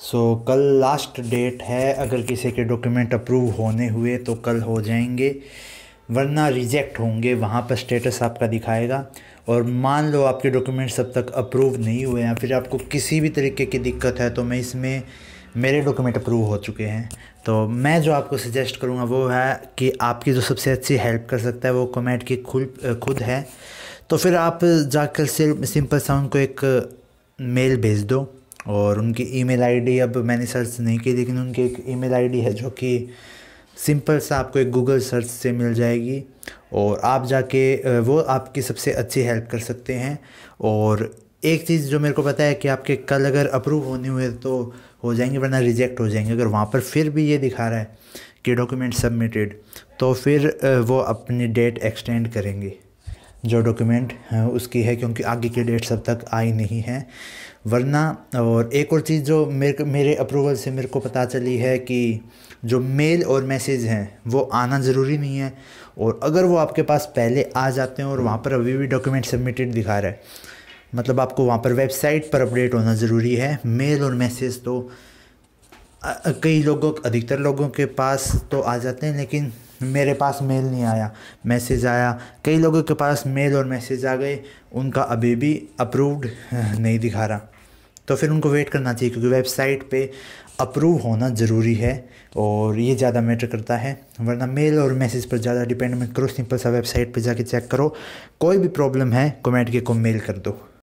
सो so, कल last date है अगर किसी के डॉक्यूमेंट अप्रूव होने हुए तो कल हो जाएंगे वरना रिजेक्ट होंगे वहाँ पर स्टेटस आपका दिखाएगा और मान लो आपके डॉक्यूमेंट्स अब तक अप्रूव नहीं हुए या फिर आपको किसी भी तरीके की दिक्कत है तो मैं इसमें मेरे डॉक्यूमेंट अप्रूव हो चुके हैं तो मैं जो आपको सजेस्ट करूँगा वो है कि आपकी जो सबसे अच्छी हेल्प कर सकता है वो कमेंट की खुद खुद है तो फिर आप जाकर सिर्फ सिंपल साउंड को एक मेल भेज दो और उनकी ईमेल आईडी अब मैंने सर्च नहीं की लेकिन उनकी एक ईमेल आईडी है जो कि सिंपल सा आपको एक गूगल सर्च से मिल जाएगी और आप जाके वो आपकी सबसे अच्छी हेल्प कर सकते हैं और एक चीज़ जो मेरे को पता है कि आपके कल अगर अप्रूव होने हुए तो हो जाएंगे वरना रिजेक्ट हो जाएंगे अगर वहाँ पर फिर भी ये दिखा रहा है कि डॉक्यूमेंट सबमिटेड तो फिर वो अपनी डेट एक्सटेंड करेंगे जो डॉक्यूमेंट हाँ, उसकी है क्योंकि आगे की डेट्स अब तक आई नहीं है वरना और एक और चीज़ जो मेरे मेरे अप्रूवल से मेरे को पता चली है कि जो मेल और मैसेज हैं वो आना ज़रूरी नहीं है और अगर वो आपके पास पहले आ जाते हैं और वहाँ पर अभी भी डॉक्यूमेंट सबमिटेड दिखा रहा है मतलब आपको वहाँ पर वेबसाइट पर अपडेट होना ज़रूरी है मेल और मैसेज तो कई लोगों अधिकतर लोगों के पास तो आ जाते हैं लेकिन मेरे पास मेल नहीं आया मैसेज आया कई लोगों के पास मेल और मैसेज आ गए उनका अभी भी अप्रूव्ड नहीं दिखा रहा तो फिर उनको वेट करना चाहिए क्योंकि वेबसाइट पे अप्रूव होना ज़रूरी है और ये ज़्यादा मैटर करता है वरना मेल और मैसेज पर ज़्यादा डिपेंड मत करो सिंपल सा वेबसाइट पर जाके चेक करो कोई भी प्रॉब्लम है कमेंट के को मेल कर दो